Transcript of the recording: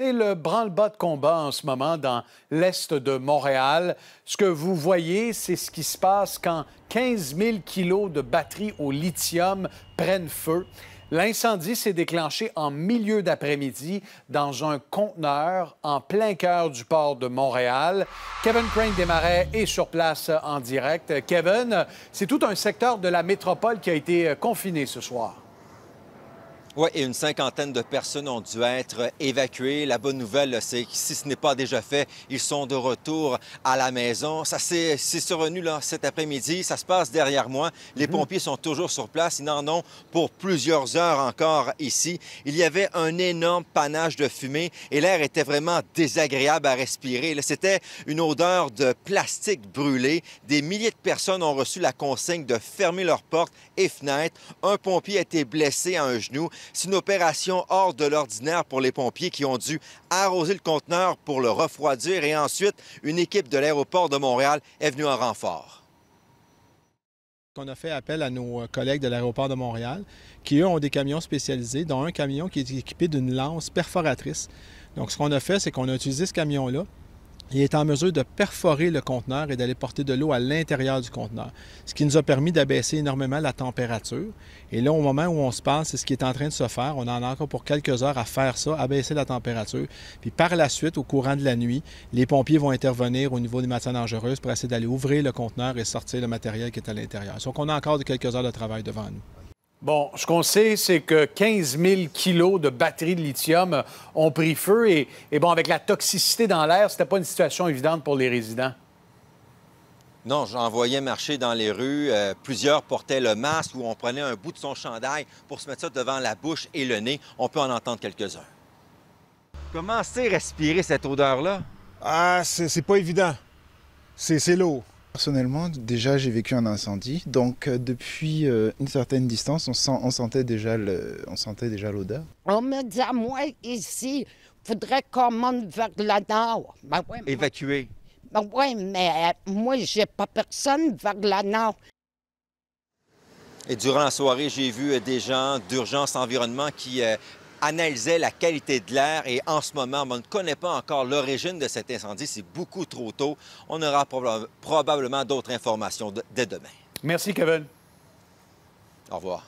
C'est le branle-bas de combat en ce moment dans l'est de Montréal. Ce que vous voyez, c'est ce qui se passe quand 15 000 kilos de batteries au lithium prennent feu. L'incendie s'est déclenché en milieu d'après-midi dans un conteneur en plein cœur du port de Montréal. Kevin Crane démarrait et sur place en direct. Kevin, c'est tout un secteur de la métropole qui a été confiné ce soir. Oui, et une cinquantaine de personnes ont dû être évacuées. La bonne nouvelle, c'est que si ce n'est pas déjà fait, ils sont de retour à la maison. Ça s'est survenu là, cet après-midi. Ça se passe derrière moi. Les mhm. pompiers sont toujours sur place. Ils en ont pour plusieurs heures encore ici. Il y avait un énorme panache de fumée et l'air était vraiment désagréable à respirer. C'était une odeur de plastique brûlé. Des milliers de personnes ont reçu la consigne de fermer leurs portes et fenêtres. Un pompier a été blessé à un genou. C'est une opération hors de l'ordinaire pour les pompiers qui ont dû arroser le conteneur pour le refroidir et ensuite, une équipe de l'aéroport de Montréal est venue en renfort. On a fait appel à nos euh, collègues de l'aéroport de Montréal, qui eux ont des camions spécialisés, dont un camion qui est équipé d'une lance perforatrice. Donc, ce qu'on a fait, c'est qu'on a utilisé ce camion-là il est en mesure de perforer le conteneur et d'aller porter de l'eau à l'intérieur du conteneur, ce qui nous a permis d'abaisser énormément la température. Et là, au moment où on se passe, c'est ce qui est en train de se faire. On en a encore pour quelques heures à faire ça, abaisser la température. Puis par la suite, au courant de la nuit, les pompiers vont intervenir au niveau des matières dangereuses pour essayer d'aller ouvrir le conteneur et sortir le matériel qui est à l'intérieur. Donc, on a encore quelques heures de travail devant nous. Bon, ce qu'on sait, c'est que 15 000 kilos de batteries de lithium ont pris feu et, bon, avec la toxicité dans l'air, c'était pas une situation évidente pour les résidents. Non, j'en voyais marcher dans les rues. Euh, plusieurs portaient le masque ou on prenait un bout de son chandail pour se mettre ça devant la bouche et le nez. On peut en entendre quelques-uns. Comment c'est respirer cette odeur-là? Ah, c'est pas évident. C'est l'eau. Personnellement, déjà, j'ai vécu un incendie. Donc, euh, depuis euh, une certaine distance, on, sent, sentait déjà sentait déjà l'odeur. On me dit à moi ici, faudrait qu'on monte vers la nord. Ben Évacuer. Ben oui, mais euh, moi, j'ai pas personne vers la nord. Et durant la soirée, j'ai vu des gens d'urgence environnement qui Analyser la qualité de l'air et en ce moment, on ne connaît pas encore l'origine de cet incendie. C'est beaucoup trop tôt. On aura probablement d'autres informations dès demain. Merci, Kevin. Au revoir.